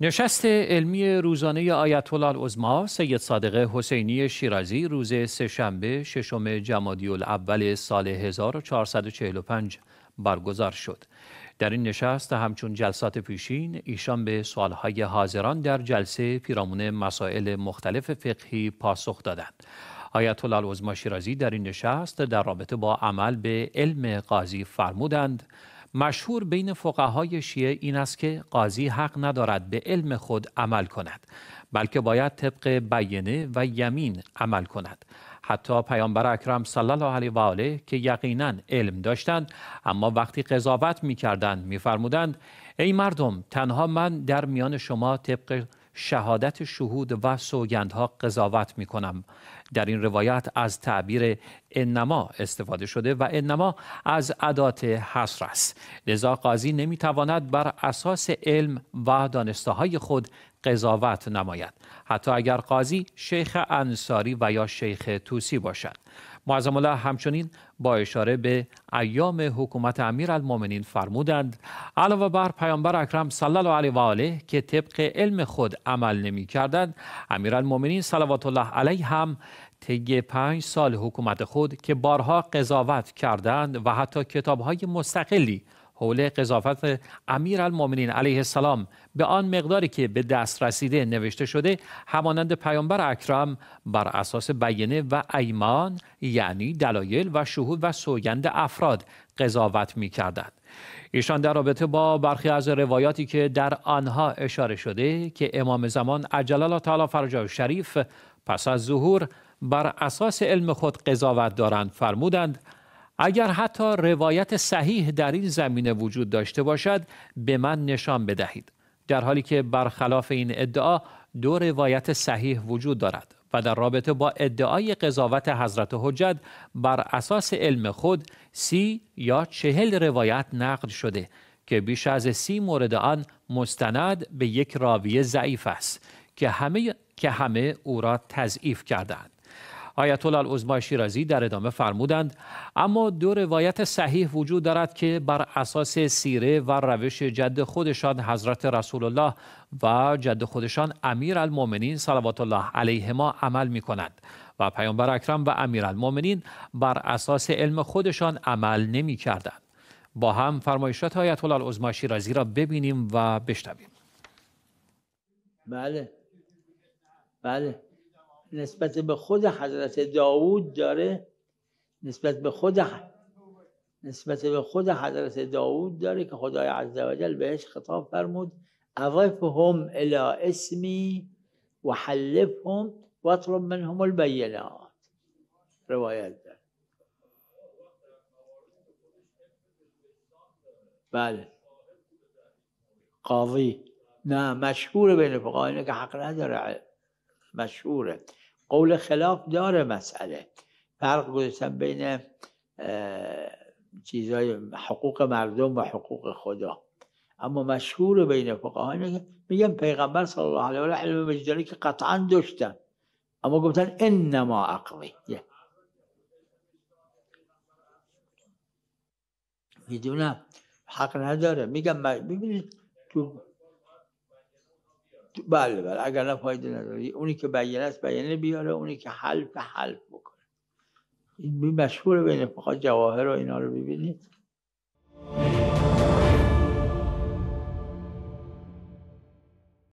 نشست علمی روزانه آیت الله العظما سید صادق حسینی شیرازی روز سهشنبه ششم جمادی الاول سال 1445 برگزار شد. در این نشست همچون جلسات پیشین ایشان به سوالهای حاضران در جلسه پیرامون مسائل مختلف فقهی پاسخ دادند. آیت الله العظما شیرازی در این نشست در رابطه با عمل به علم قاضی فرمودند مشهور بین فقهای شیعه این است که قاضی حق ندارد به علم خود عمل کند بلکه باید طبق بیانه و یمین عمل کند حتی پیامبر اکرم صلی الله علیه و آله که یقینا علم داشتند اما وقتی قضاوت میکردند میفرمودند ای مردم تنها من در میان شما طبق شهادت شهود و سوگندها قضاوت می کنم. در این روایت از تعبیر انما استفاده شده و انما از عدات حصر است لذا قاضی نمیتواند بر اساس علم و دانسته های خود قضاوت نماید حتی اگر قاضی شیخ انصاری و یا شیخ توسی باشد معظم الله همچنین با اشاره به ایام حکومت المومنین فرمودند علاوه بر پیامبر اکرم صلی الله علیه و آله که طبق علم خود عمل نمی کردند المومنین صلوات الله علیه هم طی پنج سال حکومت خود که بارها قضاوت کردند و حتی کتابهای مستقلی حول قضافت امیرالمؤمنین علیه السلام به آن مقداری که به دست رسیده نوشته شده همانند پیامبر اکرم بر اساس بینه و ایمان یعنی دلایل و شهود و سوگند افراد قضاوت می کردن ایشان در رابطه با برخی از روایاتی که در آنها اشاره شده که امام زمان عجل الله تعالی فرجا شریف پس از ظهور بر اساس علم خود قضاوت دارند فرمودند اگر حتی روایت صحیح در این زمینه وجود داشته باشد به من نشان بدهید در حالی که برخلاف این ادعا دو روایت صحیح وجود دارد و در رابطه با ادعای قضاوت حضرت حجت بر اساس علم خود سی یا چهل روایت نقد شده که بیش از سی مورد آن مستند به یک راوی ضعیف است که همه که همه او را تضعیف کردند آیت الله شیرازی در ادامه فرمودند اما دو روایت صحیح وجود دارد که بر اساس سیره و روش جد خودشان حضرت رسول الله و جد خودشان امیر المومنین صلوات الله ما عمل می کنند و پیامبر اکرم و امیر المومنین بر اساس علم خودشان عمل نمی با هم فرمایشات آیت الله شیرازی را ببینیم و بشنویم بله بله نسبت به خود حضرت داوود داره نسبت به خود نسبت به خود حضرت داوود داره که خدای عزوجل بهش خطاب فرمود اضفهم الى اسمی و حلفهم و اطلب منهم البینات روایت داره بله قاضی نه مشهور بین فقها که حق نداره مشهوره قول خلاف داره مسئله فرق گذاشتن بین چیزای حقوق مردم و حقوق خدا اما مشهور بین فقها میگن پیغمبر صلی الله علیه و علم مجدلی که قطعا داشتن اما گفتن انما اقوی میدونم حق نداره میگم ببینید تو بله بله اگر نه فایده نداری اونی که بیان است بیان بیاره اونی که حلف حلف بکنه این مشهور بین فقط جواهر و اینا رو ببینید